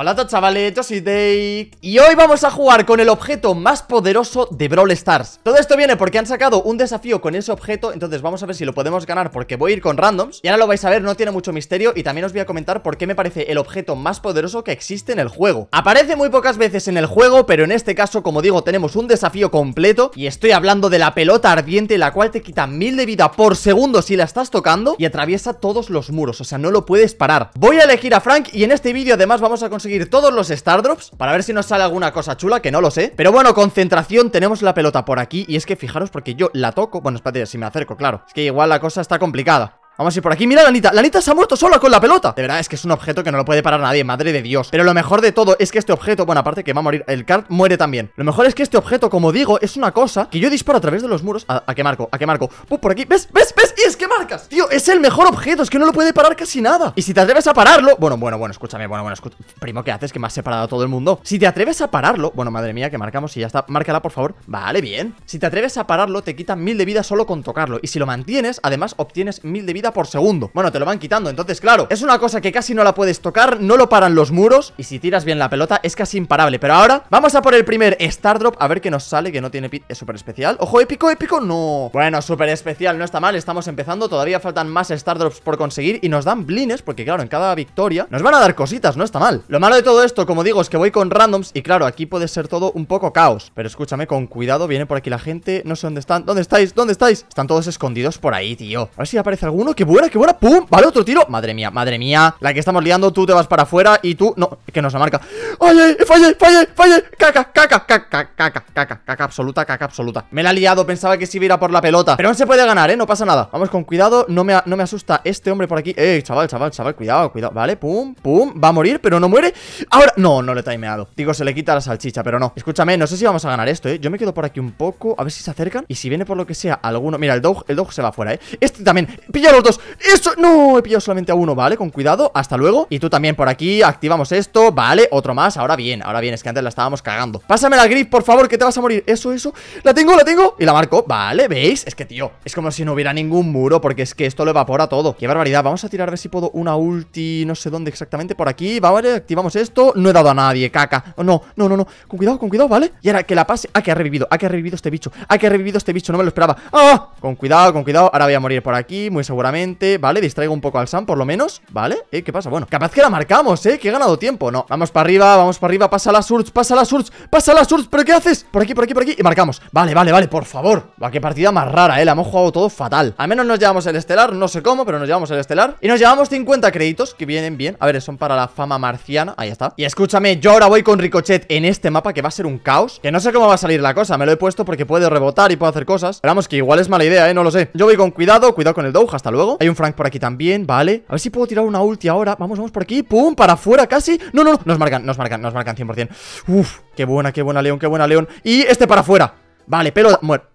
Hola a todos chavales, yo soy Y hoy vamos a jugar con el objeto más poderoso de Brawl Stars Todo esto viene porque han sacado un desafío con ese objeto Entonces vamos a ver si lo podemos ganar porque voy a ir con randoms Y ahora lo vais a ver, no tiene mucho misterio Y también os voy a comentar por qué me parece el objeto más poderoso que existe en el juego Aparece muy pocas veces en el juego Pero en este caso, como digo, tenemos un desafío completo Y estoy hablando de la pelota ardiente La cual te quita mil de vida por segundo si la estás tocando Y atraviesa todos los muros, o sea, no lo puedes parar Voy a elegir a Frank y en este vídeo además vamos a conseguir todos los stardrops Drops para ver si nos sale alguna cosa chula, que no lo sé. Pero bueno, concentración, tenemos la pelota por aquí. Y es que fijaros porque yo la toco. Bueno, espérate, si me acerco, claro. Es que igual la cosa está complicada. Vamos a ir por aquí, mira la Anita La Anita se ha muerto sola con la pelota De verdad, es que es un objeto que no lo puede parar nadie, madre de Dios Pero lo mejor de todo es que este objeto, bueno, aparte que va a morir El card muere también Lo mejor es que este objeto, como digo, es una cosa Que yo disparo a través de los muros ¿A, a qué marco? ¿A qué marco? por aquí, ¿ves? ¿Ves? ¿Ves? Y es que marcas Tío, es el mejor objeto, es que no lo puede parar casi nada Y si te atreves a pararlo Bueno, bueno, bueno, escúchame, bueno, bueno, escúchame Primo, ¿qué haces? Que me has separado a todo el mundo Si te atreves a pararlo Bueno, madre mía, que marcamos y ya está Márcala, por favor Vale, bien Si te atreves a pararlo, te quitan mil de vida solo con tocarlo Y si lo mantienes, además obtienes mil de vida por segundo Bueno, te lo van quitando, entonces claro Es una cosa que casi no la puedes tocar, no lo paran los muros Y si tiras bien la pelota es casi imparable Pero ahora vamos a por el primer Star Drop A ver qué nos sale, que no tiene pit, es súper especial Ojo, épico, épico, no Bueno, súper especial, no está mal, estamos empezando Todavía faltan más Star Drops por conseguir Y nos dan blines, porque claro, en cada victoria Nos van a dar cositas, no está mal Lo malo de todo esto, como digo, es que voy con randoms Y claro, aquí puede ser todo un poco caos Pero escúchame, con cuidado, viene por aquí la gente No sé dónde están, ¿dónde estáis? ¿dónde estáis? Están todos escondidos por ahí, tío A ver si aparece alguno qué buena, qué buena Pum, vale, otro tiro Madre mía, madre mía La que estamos liando, tú te vas para afuera Y tú, no, que nos la marca falle, falle, falle, falle Caca, caca, caca, caca, caca Caca absoluta, caca absoluta Me la ha liado, pensaba que si iba a ir a por la pelota Pero no se puede ganar, eh, no pasa nada Vamos con cuidado, no me, no me asusta este hombre por aquí Eh, chaval, chaval, chaval, cuidado, cuidado Vale, pum, pum, va a morir, pero no muere Ahora, no, no le he timeado Digo, se le quita la salchicha, pero no Escúchame, no sé si vamos a ganar esto, eh Yo me quedo por aquí un poco, a ver si se acercan Y si viene por lo que sea alguno Mira, el dog, el dog se va fuera, eh Este también, ¡Eso! ¡No! He pillado solamente a uno, vale, con cuidado Hasta luego Y tú también por aquí Activamos esto, vale Otro más, ahora bien Ahora bien, es que antes la estábamos cagando Pásame la grip, por favor, que te vas a morir Eso, eso La tengo, la tengo Y la marco, vale, ¿veis? Es que, tío Es como si no hubiera ningún muro Porque es que esto lo evapora todo Qué barbaridad Vamos a tirar a ver si puedo una ulti No sé dónde exactamente Por aquí, vale Activamos esto No he dado a nadie, caca No, no, no, no Con cuidado, con cuidado, ¿vale? Y ahora que la pase Ah, que ha revivido Ah, que ha revivido este bicho Ah, que ha revivido este bicho No me lo esperaba Ah, con cuidado, con cuidado Ahora voy a morir por aquí Muy seguramente Vale, distraigo un poco al Sam por lo menos Vale, eh, ¿qué pasa? Bueno, capaz que la marcamos, eh Que he ganado tiempo, no, vamos para arriba, vamos para arriba Pasa la Surge, pasa la Surge, pasa la Surge ¿Pero qué haces? Por aquí, por aquí, por aquí, y marcamos Vale, vale, vale, por favor, va, qué partida más rara, eh La hemos jugado todo fatal, al menos nos llevamos el estelar No sé cómo, pero nos llevamos el estelar Y nos llevamos 50 créditos, que vienen bien A ver, son para la fama marciana, ahí está Y escúchame, yo ahora voy con Ricochet en este mapa Que va a ser un caos, que no sé cómo va a salir la cosa Me lo he puesto porque puede rebotar y puede hacer cosas Esperamos que igual es mala idea, eh, no lo sé Yo voy con cuidado, cuidado con el Doug, hasta luego hay un Frank por aquí también, vale A ver si puedo tirar una ulti ahora Vamos, vamos por aquí ¡Pum! Para afuera casi ¡No, no, no! Nos marcan, nos marcan, nos marcan 100% Uf, qué buena, qué buena León, qué buena León Y este para afuera Vale, pero... muerto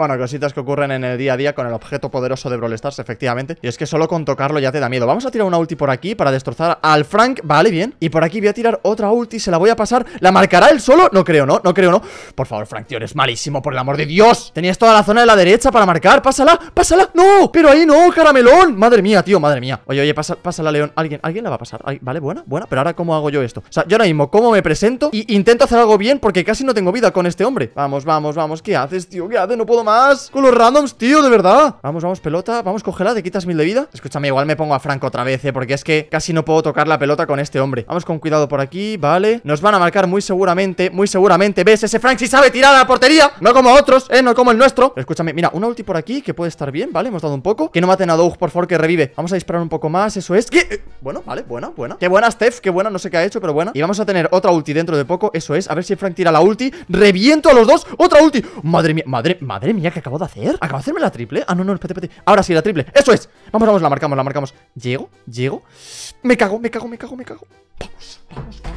bueno, cositas que ocurren en el día a día con el objeto poderoso de Brawl Stars, efectivamente. Y es que solo con tocarlo ya te da miedo. Vamos a tirar una ulti por aquí para destrozar al Frank. Vale, bien. Y por aquí voy a tirar otra ulti, se la voy a pasar. ¿La marcará él solo? No creo, ¿no? No creo, ¿no? Por favor, Frank, tío, eres malísimo, por el amor de Dios. Tenías toda la zona de la derecha para marcar. Pásala, pásala. No, pero ahí no, caramelón. Madre mía, tío, madre mía. Oye, oye, pasa, pásala, León. Alguien, alguien la va a pasar. Vale, buena, buena. Pero ahora, ¿cómo hago yo esto? O sea, yo ahora mismo, ¿cómo me presento? Y intento hacer algo bien porque casi no tengo vida con este hombre. Vamos, vamos, vamos. ¿Qué haces, tío? ¿Qué haces? No puedo con los randoms, tío, de verdad Vamos, vamos, pelota Vamos, cógela, te quitas mil de vida Escúchame, igual me pongo a Franco otra vez, eh Porque es que casi no puedo tocar la pelota con este hombre Vamos con cuidado por aquí, vale Nos van a marcar muy seguramente, muy seguramente ¿Ves? Ese Frank sí sabe tirar a la portería No como otros, eh, no como el nuestro escúchame, mira, una ulti por aquí que puede estar bien, vale Hemos dado un poco Que no maten a Doug, por favor, que revive Vamos a disparar un poco más, eso es ¿Qué? Bueno, vale, buena, buena Qué buena Steph, qué buena, no sé qué ha hecho, pero buena Y vamos a tener otra ulti dentro de poco, eso es A ver si Frank tira la ulti Reviento a los dos, otra ulti Madre mía, madre, madre mía ¿qué acabo de hacer? ¿Acabo de hacerme la triple? Ah, no, no, espérate, espérate. Ahora sí, la triple. ¡Eso es! Vamos, vamos, la marcamos, la marcamos. Llego, llego. Me cago, me cago, me cago, me cago. vamos, vamos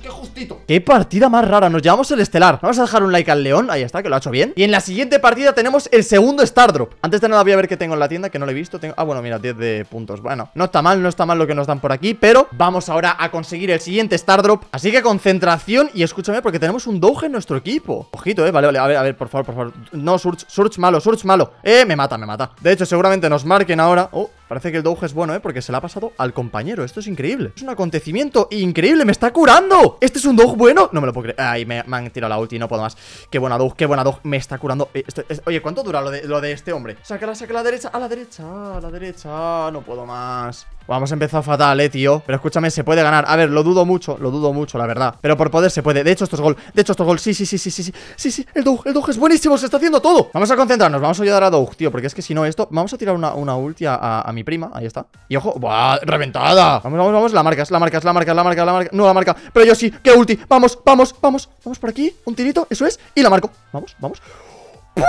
qué justito Qué partida más rara, nos llevamos el estelar Vamos a dejar un like al león, ahí está, que lo ha hecho bien Y en la siguiente partida tenemos el segundo star drop Antes de nada voy a ver qué tengo en la tienda, que no lo he visto tengo... Ah, bueno, mira, 10 de puntos, bueno No está mal, no está mal lo que nos dan por aquí, pero Vamos ahora a conseguir el siguiente star drop Así que concentración y escúchame porque tenemos un Doge en nuestro equipo Ojito, eh, vale, vale, a ver, a ver, por favor, por favor No, Surge, Surge malo, Surge malo Eh, me mata, me mata De hecho, seguramente nos marquen ahora Oh, parece que el Doge es bueno, eh, porque se le ha pasado al compañero Esto es increíble, es un acontecimiento increíble, me está curando ¡Oh! ¿Este es un dog bueno? No me lo puedo creer Ay, me, han tirado la ulti, no puedo más Qué buena dog, qué buena dog Me está curando eh, Oye, ¿cuánto dura lo de, este hombre? Sácala, sácala a la derecha, a la derecha, a la derecha No puedo más Vamos a empezar fatal, eh, tío Pero escúchame, se puede ganar A ver, lo dudo mucho, lo dudo mucho, la verdad Pero por poder se puede De hecho, esto es gol De hecho, esto es gol Sí, sí, sí, sí, sí Sí, sí, sí. el Doug, el Doug es buenísimo Se está haciendo todo Vamos a concentrarnos Vamos a ayudar a Doug, tío Porque es que si no esto Vamos a tirar una, una ulti a, mi prima Ahí está Y ojo ¡Buah! ¡Reventada! Vamos, vamos, vamos La marca, la marca, es la marca, la marca, la marca No, la marca Pero yo sí ¡Qué ulti! Vamos, vamos, vamos Vamos por aquí Un tirito, eso es Y la marco Vamos, vamos ¡Pum!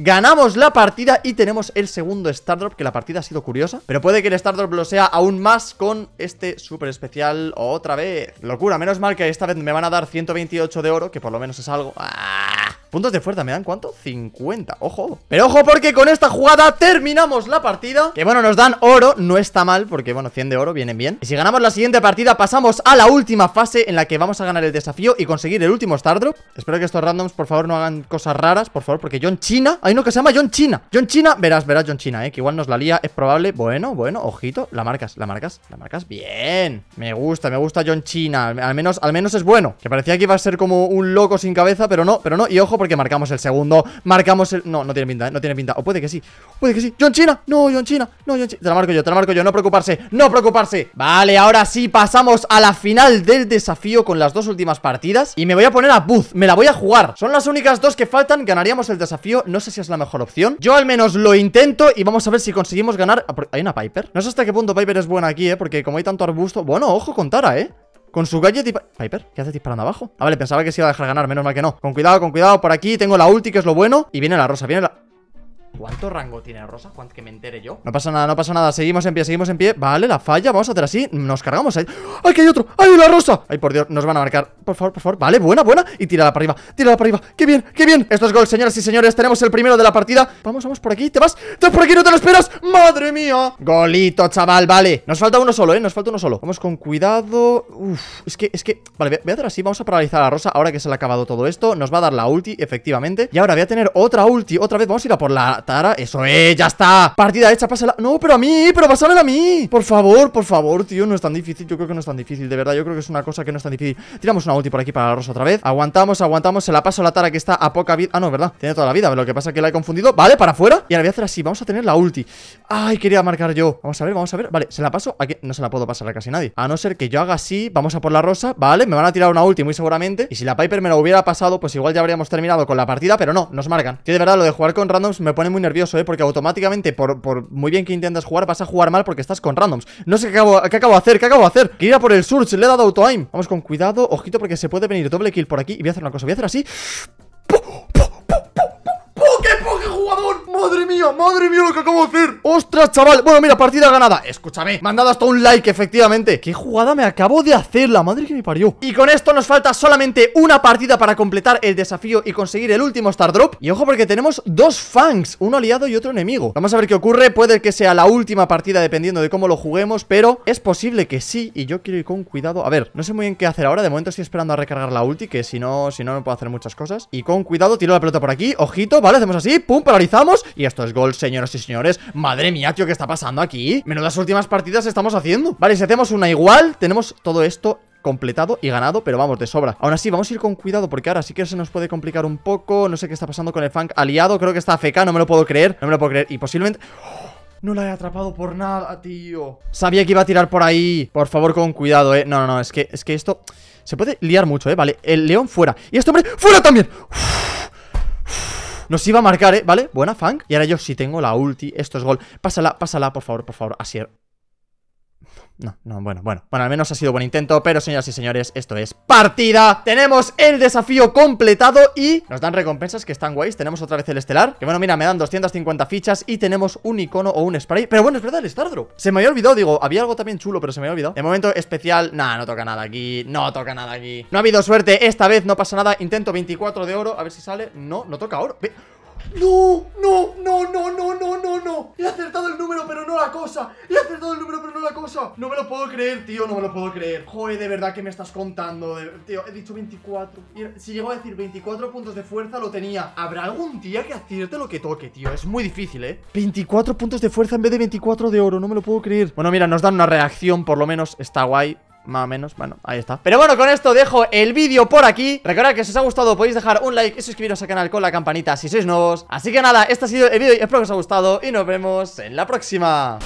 Ganamos la partida y tenemos el segundo Stardrop Que la partida ha sido curiosa Pero puede que el Stardrop lo sea aún más con este super especial otra vez Locura, menos mal que esta vez me van a dar 128 de oro Que por lo menos es algo ¡ah! Puntos de fuerza, ¿me dan cuánto? 50, ojo Pero ojo porque con esta jugada terminamos la partida Que bueno, nos dan oro, no está mal Porque bueno, 100 de oro vienen bien Y si ganamos la siguiente partida pasamos a la última fase En la que vamos a ganar el desafío y conseguir el último Star Drop Espero que estos randoms por favor no hagan cosas raras Por favor, porque John China, hay uno que se llama John China John China, verás, verás John China, eh Que igual nos la lía, es probable, bueno, bueno, ojito La marcas, la marcas, la marcas, bien Me gusta, me gusta John China Al menos, al menos es bueno Que parecía que iba a ser como un loco sin cabeza, pero no, pero no Y ojo porque marcamos el segundo Marcamos el... No, no tiene pinta, ¿eh? no tiene pinta O puede que sí, puede que sí John China, no, John China No, John China Te la marco yo, te la marco yo No preocuparse, no preocuparse Vale, ahora sí pasamos a la final del desafío Con las dos últimas partidas Y me voy a poner a Booth, me la voy a jugar Son las únicas dos que faltan Ganaríamos el desafío No sé si es la mejor opción Yo al menos lo intento Y vamos a ver si conseguimos ganar ah, ¿Hay una Piper? No sé hasta qué punto Piper es buena aquí, ¿eh? Porque como hay tanto arbusto Bueno, ojo con Tara, ¿eh? Con su gadget y... Piper, ¿qué hace disparando abajo? Ah, vale, pensaba que se iba a dejar ganar, menos mal que no Con cuidado, con cuidado, por aquí tengo la ulti, que es lo bueno Y viene la rosa, viene la... ¿Cuánto rango tiene Rosa? ¿Cuánto que me entere yo? No pasa nada, no pasa nada. Seguimos en pie, seguimos en pie. Vale, la falla. Vamos a hacer así. Nos cargamos ahí. ¡Ay, que hay otro! ¡Ay, la Rosa! ¡Ay, por Dios! Nos van a marcar. Por favor, por favor. Vale, buena, buena. Y tírala para arriba. Tírala para arriba. ¡Qué bien, qué bien! Esto es gol, señoras y señores. Tenemos el primero de la partida. Vamos, vamos por aquí. ¿Te vas? ¿Te vas por aquí? ¿No te lo esperas? ¡Madre mía! Golito, chaval. Vale. Nos falta uno solo, ¿eh? Nos falta uno solo. Vamos con cuidado. Uf. Es que, es que... Vale, voy a hacer así. Vamos a paralizar a Rosa ahora que se le ha acabado todo esto. Nos va a dar la ulti, efectivamente. Y ahora voy a tener otra ulti. Otra vez. Vamos a ir a por la Tara, Eso es, ya está Partida hecha, pásala No, pero a mí, pero pásamela a mí Por favor, por favor, tío No es tan difícil, yo creo que no es tan difícil De verdad, yo creo que es una cosa que no es tan difícil Tiramos una ulti por aquí para la rosa otra vez Aguantamos, aguantamos Se la paso a la Tara que está a poca vida Ah, no, verdad Tiene toda la vida Lo que pasa es que la he confundido Vale, para afuera Y ahora voy a hacer así Vamos a tener la ulti Ay, quería marcar yo Vamos a ver, vamos a ver Vale, se la paso aquí No se la puedo pasar a casi nadie A no ser que yo haga así Vamos a por la rosa Vale, me van a tirar una ulti muy seguramente Y si la Piper me la hubiera pasado Pues igual ya habríamos terminado con la partida Pero no, nos marcan Que de verdad lo de jugar con randoms me pone nervioso, ¿eh? Porque automáticamente, por, muy bien que intentas jugar, vas a jugar mal porque estás con randoms. No sé qué acabo, qué acabo de hacer, qué acabo de hacer. Que ir por el Surge, le he dado auto-aim. Vamos con cuidado, ojito, porque se puede venir doble kill por aquí. Y voy a hacer una cosa, voy a hacer así. ¡Pum, ¡Madre mía! ¡Madre mía lo que acabo de hacer! ¡Ostras, chaval! Bueno, mira, partida ganada Escúchame, me han dado hasta un like, efectivamente ¡Qué jugada me acabo de hacer! ¡La madre que me parió! Y con esto nos falta solamente una partida para completar el desafío y conseguir el último Star Drop Y ojo porque tenemos dos Fangs, uno aliado y otro enemigo Vamos a ver qué ocurre, puede que sea la última partida dependiendo de cómo lo juguemos Pero es posible que sí y yo quiero ir con cuidado A ver, no sé muy bien qué hacer ahora, de momento estoy esperando a recargar la ulti Que si no, si no, no puedo hacer muchas cosas Y con cuidado tiro la pelota por aquí, ojito, vale, hacemos así, pum, para y esto es gol, señoras y señores Madre mía, tío, ¿qué está pasando aquí? Menos las últimas partidas estamos haciendo Vale, si hacemos una igual, tenemos todo esto completado y ganado, pero vamos, de sobra Aún así, vamos a ir con cuidado porque ahora sí que se nos puede complicar un poco No sé qué está pasando con el funk aliado Creo que está FK, no me lo puedo creer No me lo puedo creer y posiblemente... ¡Oh! No la he atrapado por nada, tío Sabía que iba a tirar por ahí Por favor, con cuidado, eh No, no, no, es que, es que esto... Se puede liar mucho, eh, vale El león fuera Y este hombre, ¡fuera también! Nos iba a marcar, ¿eh? ¿Vale? Buena, Fang. Y ahora yo sí tengo la ulti. Esto es gol. Pásala, pásala, por favor, por favor. es. No, no, bueno, bueno. Bueno, al menos ha sido buen intento, pero señoras y señores, esto es partida. Tenemos el desafío completado y nos dan recompensas que están guays. Tenemos otra vez el estelar, que bueno, mira, me dan 250 fichas y tenemos un icono o un spray. Pero bueno, es verdad, el Stardrop. Se me había olvidado, digo, había algo también chulo, pero se me había olvidado. El momento especial, nada, no toca nada aquí, no toca nada aquí. No ha habido suerte, esta vez no pasa nada. Intento 24 de oro, a ver si sale. No, no toca oro. Ve ¡No! ¡No! ¡No, no, no, no, no, no! He acertado el número, pero no la cosa He acertado el número, pero no la cosa No me lo puedo creer, tío, no me lo puedo creer Joder, de verdad que me estás contando Tío, he dicho 24 Si llego a decir 24 puntos de fuerza, lo tenía Habrá algún día que acierte lo que toque, tío Es muy difícil, ¿eh? 24 puntos de fuerza en vez de 24 de oro, no me lo puedo creer Bueno, mira, nos dan una reacción, por lo menos Está guay más o menos, bueno, ahí está Pero bueno, con esto dejo el vídeo por aquí Recordad que si os ha gustado podéis dejar un like y suscribiros al canal con la campanita si sois nuevos Así que nada, este ha sido el vídeo espero que os haya gustado Y nos vemos en la próxima